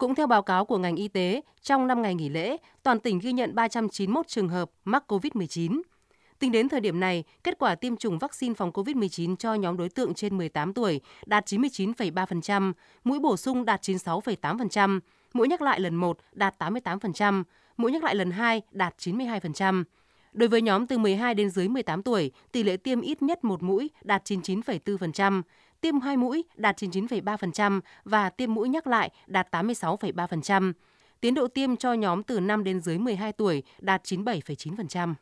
Cũng theo báo cáo của ngành y tế, trong 5 ngày nghỉ lễ, toàn tỉnh ghi nhận 391 trường hợp mắc COVID-19. Tính đến thời điểm này, kết quả tiêm chủng vaccine phòng COVID-19 cho nhóm đối tượng trên 18 tuổi đạt 99,3%, mũi bổ sung đạt 96,8%, mũi nhắc lại lần 1 đạt 88%, mũi nhắc lại lần 2 đạt 92%. Đối với nhóm từ 12 đến dưới 18 tuổi, tỷ lệ tiêm ít nhất một mũi đạt 99,4%, tiêm hai mũi đạt 99,3% và tiêm mũi nhắc lại đạt 86,3%. Tiến độ tiêm cho nhóm từ 5 đến dưới 12 tuổi đạt 97,9%.